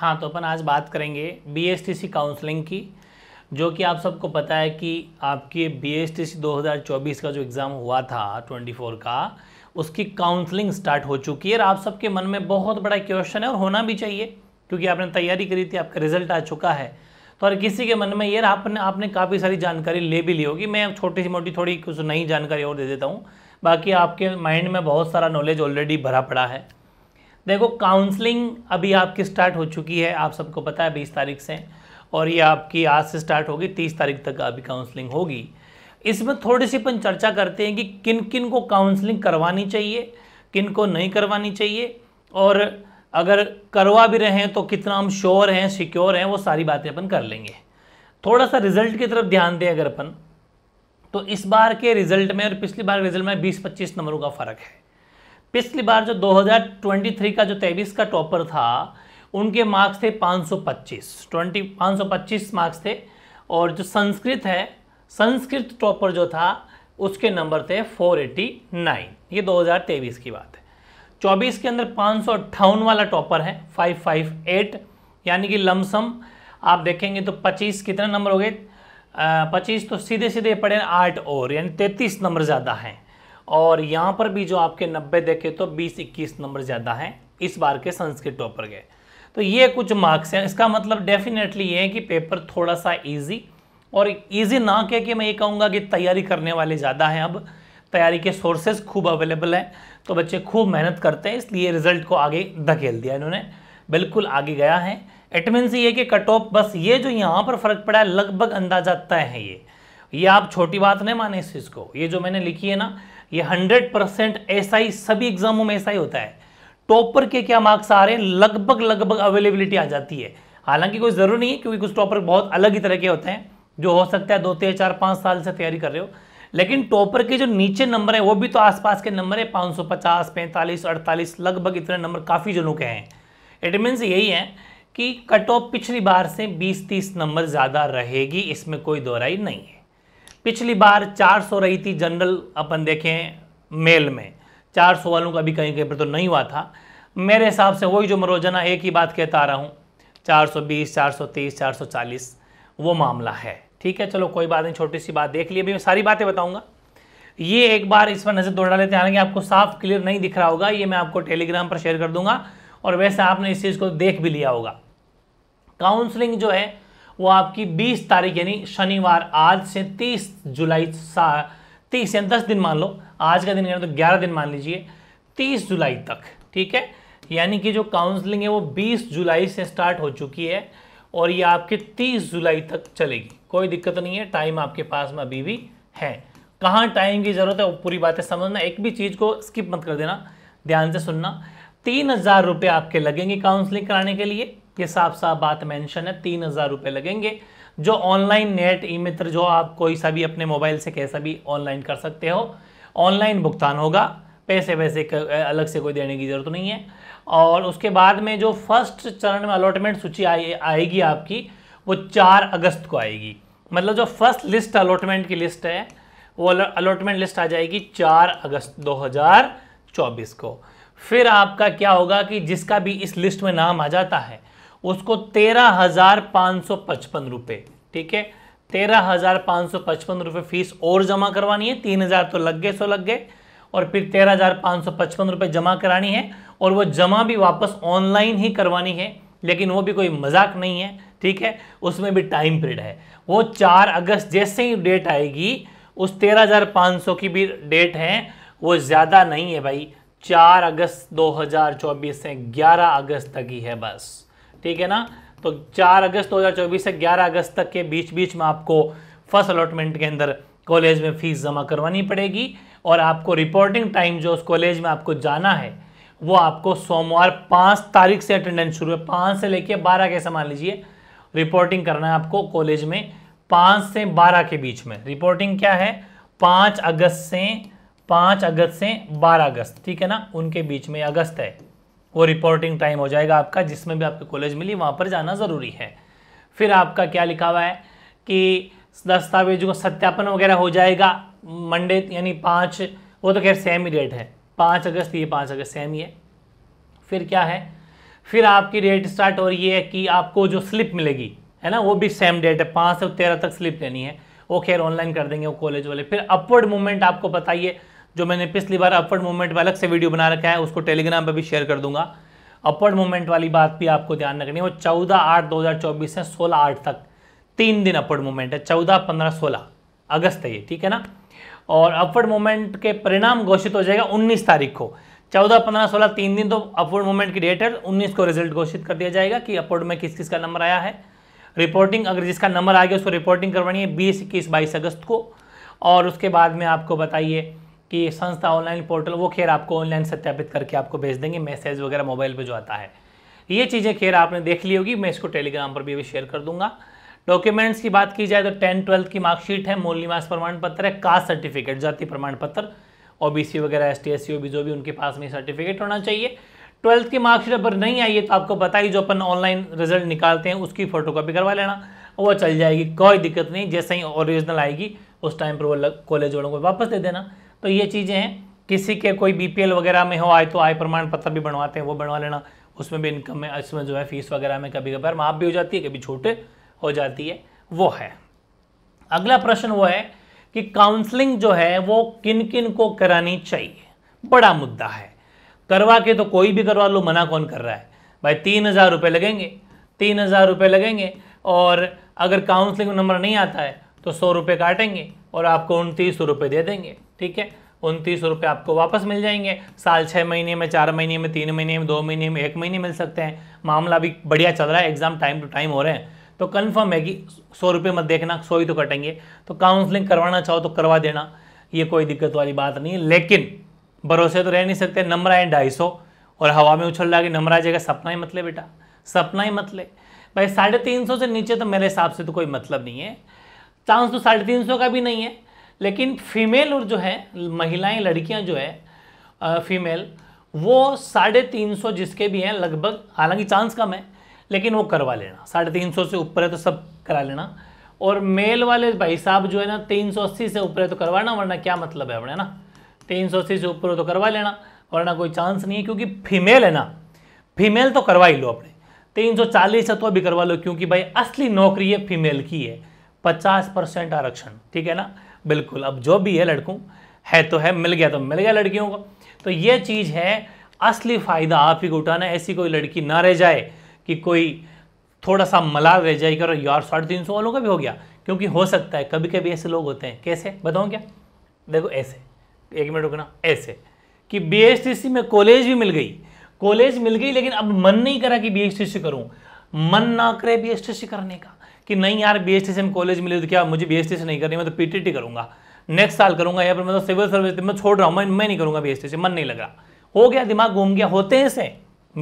हाँ तो अपन आज बात करेंगे सी काउंसलिंग की जो कि आप सबको पता है कि आपके हज़ार चौबीस का जो एग्ज़ाम हुआ था 24 का उसकी काउंसलिंग स्टार्ट हो चुकी है और आप सबके मन में बहुत बड़ा क्वेश्चन है और होना भी चाहिए क्योंकि आपने तैयारी करी थी आपका रिजल्ट आ चुका है तो और किसी के मन में ये आपने आपने काफ़ी सारी जानकारी ले भी ली होगी मैं छोटी सी मोटी थोड़ी कुछ नई जानकारी और दे देता हूँ बाकी आपके माइंड में बहुत सारा नॉलेज ऑलरेडी भरा पड़ा है देखो काउंसलिंग अभी आपकी स्टार्ट हो चुकी है आप सबको पता है बीस तारीख से और ये आपकी आज से स्टार्ट होगी तीस तारीख तक अभी काउंसलिंग होगी इसमें थोड़ी सी अपन चर्चा करते हैं कि किन किन को काउंसलिंग करवानी चाहिए किन को नहीं करवानी चाहिए और अगर करवा भी रहे हैं तो कितना हम श्योर हैं सिक्योर हैं वो सारी बातें अपन कर लेंगे थोड़ा सा रिजल्ट की तरफ ध्यान दें अगर अपन तो इस बार के रिजल्ट में और पिछली बार के रिजल्ट में बीस पच्चीस नंबरों का फ़र्क है पिछली बार जो 2023 का जो तेईस का टॉपर था उनके मार्क्स थे 525 20 525 मार्क्स थे और जो संस्कृत है संस्कृत टॉपर जो था उसके नंबर थे 489 ये 2023 की बात है 24 के अंदर पाँच वाला टॉपर है 558 यानी कि लमसम आप देखेंगे तो 25 कितने नंबर हो गए 25 तो सीधे सीधे पड़े आठ और यानी 33 नंबर ज़्यादा हैं और यहाँ पर भी जो आपके नब्बे देखे तो बीस इक्कीस नंबर ज़्यादा हैं इस बार के संस्कृत टॉपर के तो ये कुछ मार्क्स हैं इसका मतलब डेफिनेटली ये है कि पेपर थोड़ा सा ईजी और ईजी ना कह के मैं ये कहूँगा कि तैयारी करने वाले ज़्यादा हैं अब तैयारी के सोर्सेज खूब अवेलेबल हैं तो बच्चे खूब मेहनत करते हैं इसलिए रिजल्ट को आगे धकेल दिया इन्होंने बिल्कुल आगे गया है इट मीन्स ये कि कट ऑफ बस ये जो यहाँ पर फर्क पड़ा है लगभग अंदाजा तय है ये ये आप छोटी बात नहीं माने इस चीज़ को ये जो मैंने लिखी है ना ये 100 परसेंट एस सभी एग्जामों में ऐसा ही होता है टॉपर के क्या मार्क्स आ रहे हैं लगभग लगभग अवेलेबिलिटी आ जाती है हालांकि कोई ज़रूरी नहीं है क्योंकि कुछ टॉपर बहुत अलग ही तरह के होते हैं जो हो सकता है दो तीन चार पाँच साल से तैयारी कर रहे हो लेकिन टॉपर के जो नीचे नंबर है वो भी तो आसपास के नंबर है पचास पैंतालीस अड़तालीस लगभग इतने नंबर काफ़ी जनों के हैं इट मीन्स यही है कि कट ऑफ पिछली बार से 20-30 नंबर ज़्यादा रहेगी इसमें कोई दोहराई नहीं है पिछली बार 400 रही थी जनरल अपन देखें मेल में 400 वालों का भी कहीं कहीं पर तो नहीं हुआ था मेरे हिसाब से वही जो मैं रोजाना एक ही बात कहता आ रहा हूँ 420, 430, 440 वो मामला है ठीक है चलो कोई बात नहीं छोटी सी बात देख ली अभी मैं सारी बातें बताऊंगा ये एक बार इस पर नज़र दौड़ा लेते हालांकि आपको साफ क्लियर नहीं दिख रहा होगा ये मैं आपको टेलीग्राम पर शेयर कर दूंगा और वैसे आपने इस चीज़ को देख भी लिया होगा काउंसलिंग जो है वो आपकी 20 तारीख यानी शनिवार आज से 30 जुलाई सा तीस यानी दस दिन मान लो आज का दिन करें तो 11 दिन मान लीजिए 30 जुलाई तक ठीक है यानी कि जो काउंसलिंग है वो 20 जुलाई से स्टार्ट हो चुकी है और ये आपके 30 जुलाई तक चलेगी कोई दिक्कत नहीं है टाइम आपके पास में अभी भी है कहाँ टाइम की ज़रूरत है वो पूरी बातें समझना एक भी चीज़ को स्किप मत कर देना ध्यान से सुनना तीन हज़ार रुपये आपके लगेंगे काउंसलिंग कराने के लिए ये साफ साफ बात मेंशन है तीन हज़ार रुपये लगेंगे जो ऑनलाइन नेट ई मित्र जो आप कोई सा भी अपने मोबाइल से कैसा भी ऑनलाइन कर सकते हो ऑनलाइन भुगतान होगा पैसे वैसे अलग से कोई देने की ज़रूरत नहीं है और उसके बाद में जो फर्स्ट चरण में अलॉटमेंट सूची आए, आएगी आपकी वो चार अगस्त को आएगी मतलब जो फर्स्ट लिस्ट अलॉटमेंट की लिस्ट है वो अलॉटमेंट लिस्ट आ जाएगी चार अगस्त 2024 को फिर आपका क्या होगा कि जिसका भी इस लिस्ट में नाम आ जाता है उसको तेरह हजार पाँच सौ पचपन रुपये ठीक है तेरह हजार पाँच सौ पचपन रुपये फीस और जमा करवानी है तीन हजार तो लग गए सो लग गए और फिर तेरह हजार पाँच सौ पचपन रुपये जमा करानी है और वो जमा भी वापस ऑनलाइन ही करवानी है लेकिन वो भी कोई मजाक नहीं है ठीक है उसमें भी टाइम पीरियड है वो चार अगस्त जैसे ही डेट आएगी उस तेरह हजार पाँच सौ की भी डेट है वो ज़्यादा नहीं है भाई चार अगस्त दो हजार चौबीस से ग्यारह अगस्त तक ही है बस ठीक है ना तो 4 अगस्त 2024 से 11 अगस्त तक के बीच बीच में आपको फर्स्ट अलॉटमेंट के अंदर कॉलेज में फीस जमा करवानी पड़ेगी और आपको रिपोर्टिंग टाइम जो उस कॉलेज में आपको जाना है वो आपको सोमवार पाँच तारीख से अटेंडेंस शुरू है पाँच से लेके बारह कैसे मान लीजिए रिपोर्टिंग करना है आपको कॉलेज में पाँच से बारह के बीच में रिपोर्टिंग क्या है पाँच अगस्त से पाँच अगस्त से बारह अगस्त ठीक है ना उनके बीच में अगस्त है वो रिपोर्टिंग टाइम हो जाएगा आपका जिसमें भी आपके कॉलेज मिली वहाँ पर जाना ज़रूरी है फिर आपका क्या लिखा हुआ है कि दस्तावेजों का सत्यापन वगैरह हो जाएगा मंडे यानी पाँच वो तो खैर सेम ही डेट है पाँच अगस्त ये पाँच अगस्त सेम ही है फिर क्या है फिर आपकी डेट स्टार्ट हो रही है कि आपको जो स्लिप मिलेगी है ना वो भी सेम डेट है पाँच से तेरह तक स्लिप लेनी है वो खैर ऑनलाइन कर देंगे वो कॉलेज वाले फिर अपवर्ड मूवमेंट आपको बताइए जो मैंने पिछली बार अपवर्ड मूवमेंट पर अलग से वीडियो बना रखा है उसको टेलीग्राम पर भी शेयर कर दूंगा अपवर्ड मूवमेंट वाली बात भी आपको ध्यान रखनी है वो चौदह आठ दो हज़ार चौबीस से सोलह आठ तक तीन दिन अपवर्ड मूवमेंट है चौदह पंद्रह सोलह अगस्त है ये ठीक है ना और अपवर्ड मूवमेंट के परिणाम घोषित हो जाएगा उन्नीस तारीख को चौदह पंद्रह सोलह तीन दिन तो अपवर्ड मूवमेंट की डेट है उन्नीस को रिजल्ट घोषित कर दिया जाएगा कि अपवर्ड में किस किस का नंबर आया है रिपोर्टिंग अगर जिसका नंबर आ गया उसको रिपोर्टिंग करवानी है बीस इक्कीस बाईस अगस्त को और उसके बाद में आपको बताइए कि संस्था ऑनलाइन पोर्टल वो खैर आपको ऑनलाइन सत्यापित करके आपको भेज देंगे मैसेज वगैरह मोबाइल पर जो आता है ये चीज़ें खैर आपने देख ली होगी मैं इसको टेलीग्राम पर भी अभी शेयर कर दूंगा डॉक्यूमेंट्स की बात की जाए तो टेंथ ट्वेल्थ की मार्कशीट है मूल निवास प्रमाण पत्र है कास्ट सर्टिफिकेट जाति प्रमाण पत्र ओ वगैरह एस टी एस सी जो भी उनके पास में सर्टिफिकेट होना चाहिए ट्वेल्थ की मार्कशीट अगर नहीं आई है तो आपको पता ही जो अपन ऑनलाइन रिजल्ट निकालते हैं उसकी फोटोकॉपी करवा लेना वो चल जाएगी कोई दिक्कत नहीं जैसे ही ओरिजिनल आएगी उस टाइम पर वो कॉलेज वालों को वापस दे देना तो ये चीज़ें हैं किसी के कोई बीपीएल वगैरह में हो आए तो आय प्रमाण पत्र भी बनवाते हैं वो बनवा लेना उसमें भी इनकम में इसमें जो है फीस वगैरह में कभी कभार माफ भी हो जाती है कभी छोटे हो जाती है वो है अगला प्रश्न वो है कि काउंसलिंग जो है वो किन किन को करानी चाहिए बड़ा मुद्दा है करवा के तो कोई भी करवा लो मना कौन कर रहा है भाई तीन हज़ार रुपये लगेंगे तीन हज़ार रुपये लगेंगे और अगर काउंसलिंग नंबर नहीं आता है तो सौ रुपये काटेंगे और आपको उनतीस सौ रुपये दे देंगे ठीक है उनतीस रुपये आपको वापस मिल जाएंगे साल छः महीने में चार महीने में तीन महीने में दो महीने में एक महीने मिल सकते हैं मामला भी बढ़िया चल रहा है एग्ज़ाम टाइम टू टाइम हो रहे हैं तो कन्फर्म है कि सौ रुपये मत देखना सौ ही तो कटेंगे तो काउंसलिंग करवाना चाहो तो करवा देना ये कोई दिक्कत वाली बात नहीं है लेकिन भरोसे तो रह नहीं सकते नंबर आए ढाई सौ और हवा में उछल रहा कि नंबर आ जाएगा सपना ही मतले बेटा सपना ही मतले भाई साढ़े तीन सौ से नीचे तो मेरे हिसाब से तो कोई मतलब नहीं है चांस तो साढ़े तीन सौ का भी नहीं है लेकिन फीमेल और जो है महिलाएं लड़कियां जो है फीमेल वो साढ़े तीन सौ जिसके भी हैं लगभग हालांकि चांस कम है लेकिन वो करवा लेना साढ़े तीन सौ से ऊपर है तो सब करा लेना और मेल वाले भाई साहब जो है ना तीन सौ अस्सी से ऊपर है तो करवाना वरना क्या मतलब है अपने ना तीन सौ अस्सी से ऊपर हो तो करवा लेना वरना कोई चांस नहीं है क्योंकि फीमेल है ना फीमेल तो करवा ही लो अपने तीन सौ चालीस है तो अभी करवा लो क्योंकि भाई असली नौकरी है फीमेल की है पचास परसेंट आरक्षण ठीक है ना बिल्कुल अब जो भी है लड़कों है तो है मिल गया तो मिल गया लड़कियों को तो ये चीज़ है असली फ़ायदा आप ही को उठाना ऐसी कोई लड़की ना रह जाए कि कोई थोड़ा सा मलाल रह जाए करो यार साढ़े तीन सौ वालों का भी हो गया क्योंकि हो सकता है कभी कभी ऐसे लोग होते हैं कैसे बताऊँ क्या देखो ऐसे एक मिनट रुकना ऐसे कि बी में कॉलेज भी मिल गई कॉलेज मिल गई लेकिन अब मन नहीं करा कि बी एस करूं मन ना करे बी करने का कि नहीं यार टी से हम कॉलेज मिले तो क्या मुझे बी टी से नहीं करनी मैं तो टी करूंगा नेक्स्ट साल करूंगा या फिर मतलब सिविल सर्विस मैं छोड़ रहा हूँ मैं मैं नहीं करूँगा एस टी से मन नहीं लग रहा हो गया दिमाग घूम गया होते हैं ऐसे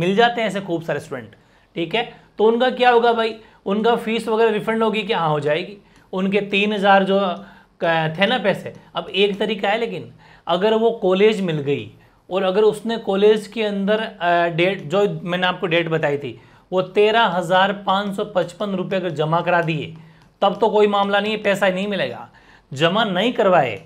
मिल जाते हैं ऐसे खूब सारे स्टूडेंट ठीक है तो उनका क्या होगा भाई उनका फीस वगैरह रिफंड होगी कि हाँ हो जाएगी उनके तीन हज़ार जो थे ना पैसे अब एक तरीका है लेकिन अगर वो कॉलेज मिल गई और अगर उसने कॉलेज के अंदर डेट जो मैंने आपको डेट बताई थी वो तेरह हज़ार पाँच सौ पचपन रुपये अगर जमा करा दिए तब तो कोई मामला नहीं है पैसा ही नहीं मिलेगा जमा नहीं करवाए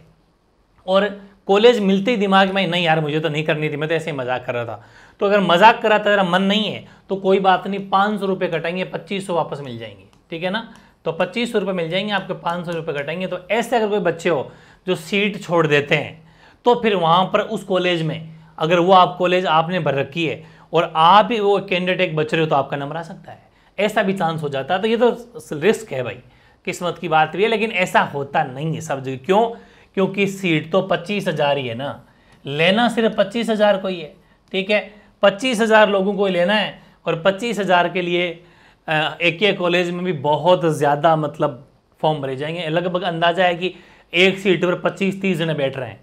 और कॉलेज मिलते ही दिमाग में नहीं यार मुझे तो नहीं करनी थी मैं तो ऐसे ही मजाक कर रहा था तो अगर मजाक करा था तेरा मन नहीं है तो कोई बात नहीं पाँच सौ रुपये कटाएंगे पच्चीस सौ वापस मिल जाएंगे ठीक है ना तो पच्चीस सौ रुपये मिल जाएंगे आपके पाँच सौ रुपये कटाएंगे तो ऐसे अगर कोई बच्चे हो जो सीट छोड़ देते हैं तो फिर वहाँ पर उस कॉलेज में अगर वो आप कॉलेज आपने भर रखी है और आप ही वो कैंडिडेट बच रहे हो तो आपका नंबर आ सकता है ऐसा भी चांस हो जाता है तो ये तो रिस्क है भाई किस्मत की बात भी है लेकिन ऐसा होता नहीं है सब जगह क्यों क्योंकि सीट तो पच्चीस हज़ार ही है ना लेना सिर्फ पच्चीस हज़ार को ही है ठीक है पच्चीस हज़ार लोगों को ही लेना है और पच्चीस हज़ार के लिए एक एक कॉलेज में भी बहुत ज़्यादा मतलब फॉर्म भरे जाएंगे लगभग अंदाजा है कि एक सीट पर पच्चीस तीस जने बैठ रहे हैं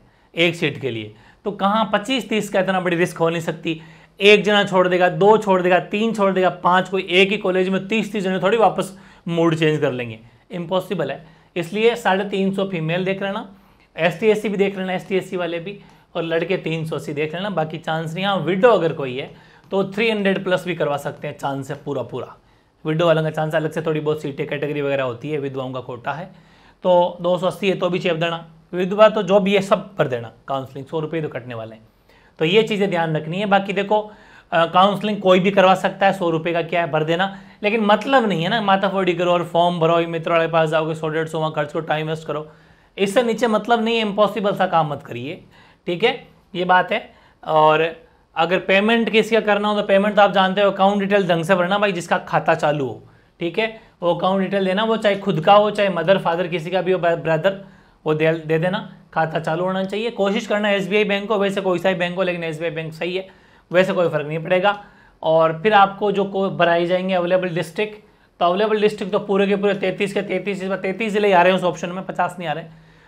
एक सीट के लिए तो कहाँ पच्चीस तीस का इतना बड़ी रिस्क हो नहीं सकती एक जना छोड़ देगा दो छोड़ देगा तीन छोड़ देगा पांच कोई एक ही कॉलेज में तीस तीस जने थोड़ी वापस मूड चेंज कर लेंगे इम्पॉसिबल है इसलिए साढ़े तीन सौ फीमेल देख लेना एस टी एस सी भी देख लेना एस टी एस सी वाले भी और लड़के तीन सौ अस्सी देख लेना बाकी चांस नहीं हाँ विडो अगर कोई है तो थ्री हंड्रेड प्लस भी करवा सकते हैं चांस है पूरा पूरा विडो वालों का चांस अलग से थोड़ी बहुत सीटें कैटेगरी वगैरह होती है विधवाओं का कोटा है तो दो सौ अस्सी है तो भी चेप देना विधवा तो जो भी है सब कर देना काउंसलिंग सौ रुपये तो कटने वाले हैं तो ये चीज़ें ध्यान रखनी है बाकी देखो काउंसलिंग कोई भी करवा सकता है सौ रुपये का क्या है भर देना लेकिन मतलब नहीं है ना माता फोटी करो और फॉर्म भरो मित्रों वाले पास जाओगे सौ डेढ़ सौ वहाँ खर्च करो टाइम वेस्ट करो इससे नीचे मतलब नहीं है इम्पॉसिबल सा काम मत करिए ठीक है ये बात है और अगर पेमेंट किसी का करना हो तो पेमेंट तो आप जानते हो अकाउंट डिटेल ढंग से भरना भाई जिसका खाता चालू हो ठीक है वो अकाउंट डिटेल देना वो चाहे खुद का हो चाहे मदर फादर किसी का भी हो ब्रदर वो दे दे देना खाता चालू होना चाहिए कोशिश करना एस बैंक को वैसे कोई सा ही बैंक हो लेकिन एस बैंक सही है वैसे कोई फ़र्क नहीं पड़ेगा और फिर आपको जो को बनाए जाएंगे अवेलेबल डिस्ट्रिक्ट तो अवेलेबल डिस्ट्रिक्ट तो पूरे के पूरे तैंतीस के तैंतीस इस बार तैंतीस ज़िले आ रहे हैं उस ऑप्शन में पचास नहीं आ रहे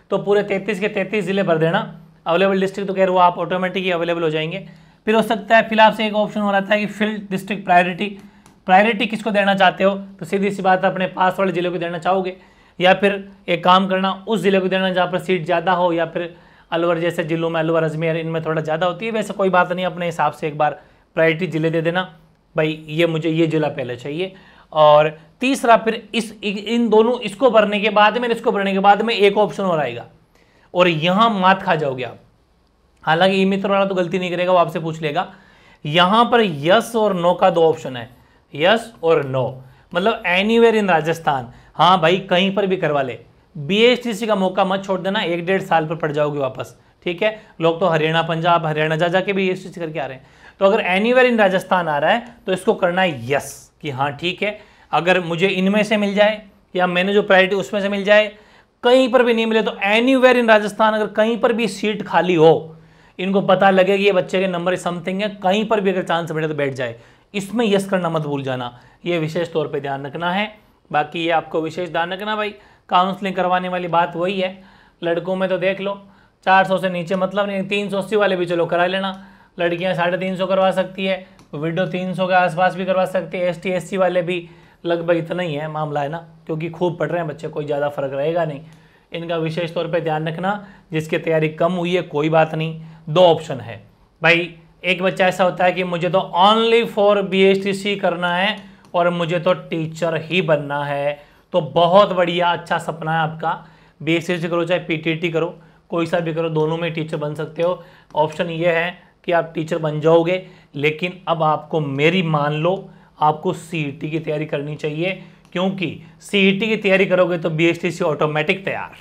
तो पूरे तैंतीस के तैंतीस ज़िले भर देना अवेलेबल डिस्ट्रिक्ट तो कह रहे हो आप ऑटोमेटिक ही अवेलेबल हो जाएंगे फिर हो सकता है फिर आपसे एक ऑप्शन हो रहा था कि फिल्ड डिस्ट्रिक्ट प्रायोरिटी प्रायोरिटी किसको देना चाहते हो तो सीधी सी बात अपने पास वाले ज़िले को देना चाहोगे या फिर एक काम करना उस ज़िले को देना जहाँ पर सीट ज़्यादा हो या फिर अलवर जैसे ज़िलों में अलवर अजमेर इनमें थोड़ा ज़्यादा होती है वैसे कोई बात नहीं अपने हिसाब से एक बार प्रायोरिटी ज़िले दे देना भाई ये मुझे ये ज़िला पहले चाहिए और तीसरा फिर इस इन दोनों इसको भरने के बाद में इसको भरने के बाद में एक ऑप्शन और आएगा और यहाँ मात खा जाओगे आप हालांकि ई मित्र वाला तो गलती नहीं करेगा वो आपसे पूछ लेगा यहाँ पर यस और नो का दो ऑप्शन है यस और नो मतलब एनी इन राजस्थान हाँ भाई कहीं पर भी करवा ले बी का मौका मत छोड़ देना एक डेढ़ साल पर पड़ जाओगे वापस ठीक है लोग तो हरियाणा पंजाब हरियाणा जा जाके भी बीएसटीसी करके आ रहे हैं तो अगर एनी इन राजस्थान आ रहा है तो इसको करना है यस कि हाँ ठीक है अगर मुझे इनमें से मिल जाए या मैंने जो प्रायोरिटी उसमें से मिल जाए कहीं पर भी नहीं मिले तो एनी इन राजस्थान अगर कहीं पर भी सीट खाली हो इनको पता लगे कि ये बच्चे के नंबर समथिंग है कहीं पर भी अगर चांस बैठे तो बैठ जाए इसमें यस करना मत भूल जाना ये विशेष तौर पर ध्यान रखना है बाकी ये आपको विशेष ध्यान रखना भाई काउंसलिंग करवाने वाली बात वही है लड़कों में तो देख लो 400 से नीचे मतलब नहीं तीन सौ अस्सी वाले भी चलो करा लेना लड़कियाँ साढ़े तीन सौ करवा सकती है विडो तीन सौ के आसपास भी करवा सकती है एस टी एस सी वाले भी लगभग इतना ही है मामला है ना क्योंकि खूब पढ़ रहे हैं बच्चे कोई ज़्यादा फर्क रहेगा नहीं इनका विशेष तौर पे ध्यान रखना जिसकी तैयारी कम हुई है कोई बात नहीं दो ऑप्शन है भाई एक बच्चा ऐसा होता है कि मुझे तो ओनली फॉर बी करना है और मुझे तो टीचर ही बनना है तो बहुत बढ़िया अच्छा सपना है आपका बी एस सी करो चाहे पी करो कोई सा भी करो दोनों में टीचर बन सकते हो ऑप्शन ये है कि आप टीचर बन जाओगे लेकिन अब आपको मेरी मान लो आपको सी e की तैयारी करनी चाहिए क्योंकि सी e की तैयारी करोगे तो बी ऑटोमेटिक तैयार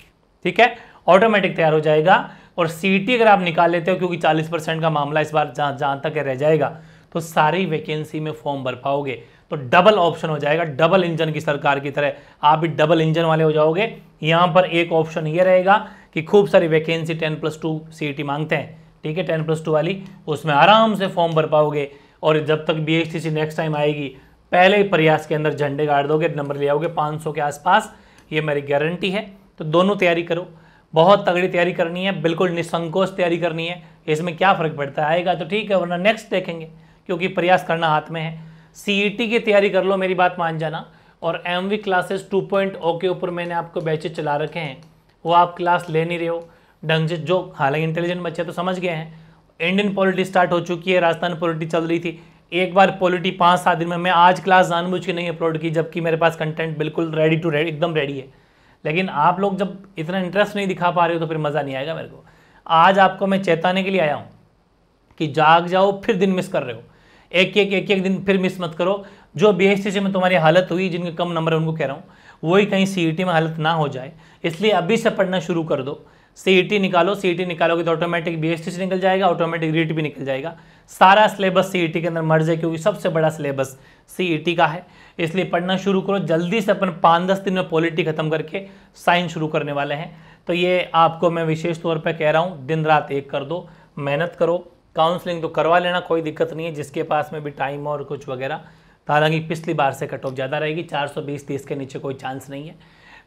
ठीक है ऑटोमेटिक तैयार हो जाएगा और सी e अगर आप निकाल लेते हो क्योंकि 40 परसेंट का मामला इस बार जहाँ जहाँ तक रह जाएगा तो सारी वैकेंसी में फॉर्म भर पाओगे तो डबल ऑप्शन हो जाएगा डबल इंजन की सरकार की तरह आप भी डबल इंजन वाले हो जाओगे यहां पर एक ऑप्शन ये रहेगा कि खूब सारी वैकेंसी टेन प्लस टू सी मांगते हैं ठीक है टेन प्लस टू वाली उसमें आराम से फॉर्म भर पाओगे और जब तक बी नेक्स्ट टाइम आएगी पहले ही प्रयास के अंदर झंडे गाड़ दोगे नंबर ले आओगे पाँच के आसपास ये मेरी गारंटी है तो दोनों तैयारी करो बहुत तगड़ी तैयारी करनी है बिल्कुल निसंकोच तैयारी करनी है इसमें क्या फ़र्क पड़ता है आएगा तो ठीक है वरना नेक्स्ट देखेंगे क्योंकि प्रयास करना हाथ में है सीईटी e की तैयारी कर लो मेरी बात मान जाना और M V classes two point O के ऊपर मैंने आपको बैचेज चला रखे हैं वो आप क्लास ले नहीं रहे हो ढंग से जो हालांकि इंटेलिजेंट बच्चे तो समझ गए हैं इंडियन पॉलिटी स्टार्ट हो चुकी है राजस्थान पॉलिटी चल रही थी एक बार पॉलिटी पाँच सात दिन में मैं आज क्लास जानबूझ के नहीं अपलोड की जबकि मेरे पास कंटेंट बिल्कुल रेडी टू रेडी एकदम रेडी है लेकिन आप लोग जब इतना इंटरेस्ट नहीं दिखा पा रहे हो तो फिर मज़ा नहीं आएगा मेरे को आज आपको मैं चेताने के लिए आया हूँ कि जाग जाओ फिर दिन मिस कर रहे हो एक एक एक एक दिन फिर मिस मत करो जो बी में तुम्हारी हालत हुई जिनके कम नंबर उनको कह रहा हूँ वही कहीं सी e में हालत ना हो जाए इसलिए अभी से पढ़ना शुरू कर दो सी e निकालो सी e निकालोगे तो ऑटोमेटिक बी से निकल जाएगा ऑटोमेटिक रीट भी निकल जाएगा सारा सिलेबस सी के अंदर मर जाए क्योंकि सबसे बड़ा सिलेबस सी का है इसलिए पढ़ना शुरू करो जल्दी से अपन पाँच दस दिन में पॉलिटी खत्म करके साइन शुरू करने वाले हैं तो ये आपको मैं विशेष तौर पर कह रहा हूँ दिन रात एक कर दो मेहनत करो काउंसलिंग तो करवा लेना कोई दिक्कत नहीं है जिसके पास में भी टाइम और कुछ वगैरह हालांकि पिछली बार से कट ऑफ ज़्यादा रहेगी 420 30 के नीचे कोई चांस नहीं है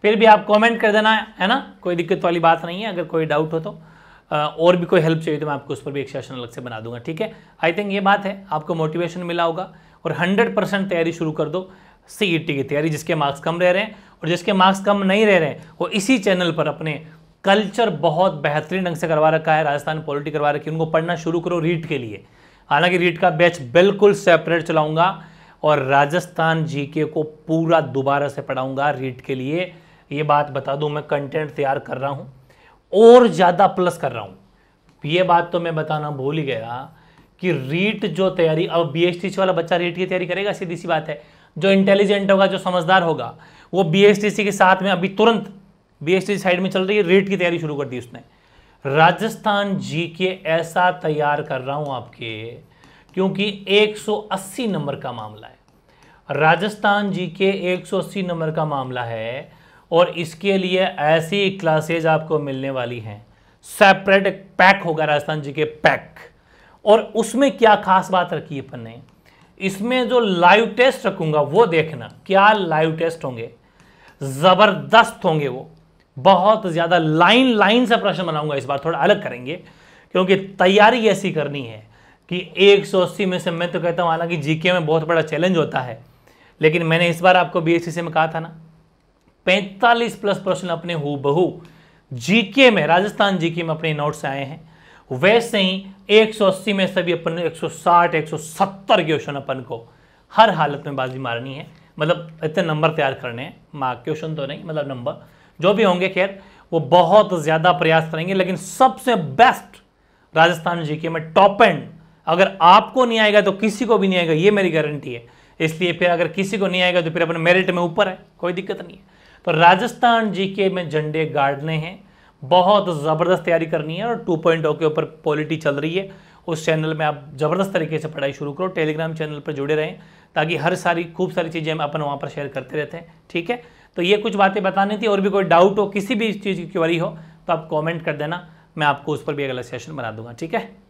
फिर भी आप कमेंट कर देना है ना कोई दिक्कत वाली बात नहीं है अगर कोई डाउट हो तो और भी कोई हेल्प चाहिए तो मैं आपको उस पर भी एक सेशन अलग से बना दूंगा ठीक है आई थिंक ये बात है आपको मोटिवेशन मिला होगा और हंड्रेड परसेंट तैयारी शुरू कर दो सी e की तैयारी जिसके मार्क्स कम रह रहे हैं और जिसके मार्क्स कम नहीं रह रहे हैं वो इसी चैनल पर अपने कल्चर बहुत बेहतरीन ढंग से करवा रखा है राजस्थान पॉलिटी करवा रखी है उनको पढ़ना शुरू करो रीट के लिए हालांकि रीट का बैच बिल्कुल सेपरेट चलाऊंगा और राजस्थान जीके को पूरा दोबारा से पढ़ाऊंगा रीट के लिए ये बात बता दूं मैं कंटेंट तैयार कर रहा हूं और ज़्यादा प्लस कर रहा हूं ये बात तो मैं बताना भूल ही गया कि रीट जो तैयारी अब बी वाला बच्चा रीट की तैयारी करेगा सीधी सी बात है जो इंटेलिजेंट होगा जो समझदार होगा वो बी के साथ में अभी तुरंत बीएससी साइड में चल रही है रेट की तैयारी शुरू कर दी उसने राजस्थान जी के ऐसा तैयार कर रहा हूं आपके क्योंकि 180 नंबर का मामला है राजस्थान जी के 180 नंबर का मामला है और इसके लिए ऐसी क्लासेज आपको मिलने वाली हैं सेपरेट एक पैक होगा राजस्थान जी के पैक और उसमें क्या खास बात रखी है अपन इसमें जो लाइव टेस्ट रखूंगा वो देखना क्या लाइव टेस्ट होंगे ज़बरदस्त होंगे वो बहुत ज़्यादा लाइन लाइन से प्रश्न बनाऊंगा इस बार थोड़ा अलग करेंगे क्योंकि तैयारी ऐसी करनी है कि 180 में से मैं तो कहता हूं हालांकि जीके में बहुत बड़ा चैलेंज होता है लेकिन मैंने इस बार आपको बीएससी में कहा था ना 45 प्लस प्रश्न अपने हु बहु जीके में राजस्थान जीके में अपने नोट से आए हैं वैसे ही 180 में सभी अपन 160 170 क्वेश्चन अपन को हर हालत में बाजी मारनी है मतलब इतने नंबर तैयार करने हैं मार्क क्वेश्चन तो नहीं मतलब नंबर जो भी होंगे खैर वो बहुत ज़्यादा प्रयास करेंगे लेकिन सबसे बेस्ट राजस्थान जीके में टॉप एंड अगर आपको नहीं आएगा तो किसी को भी नहीं आएगा ये मेरी गारंटी है इसलिए फिर अगर किसी को नहीं आएगा तो फिर अपने मेरिट में ऊपर है कोई दिक्कत नहीं है तो राजस्थान जीके में झंडे गाड़ने हैं बहुत ज़बरदस्त तैयारी करनी है और 2.0 के ऊपर पॉलिटी चल रही है उस चैनल में आप ज़बरदस्त तरीके से पढ़ाई शुरू करो टेलीग्राम चैनल पर जुड़े रहें ताकि हर सारी खूब सारी चीज़ें हम अपन वहाँ पर शेयर करते रहते हैं ठीक है तो ये कुछ बातें बतानी थी और भी कोई डाउट हो किसी भी चीज़ की क्वारी हो तो आप कॉमेंट कर देना मैं आपको उस पर भी अगला सेशन बना दूंगा ठीक है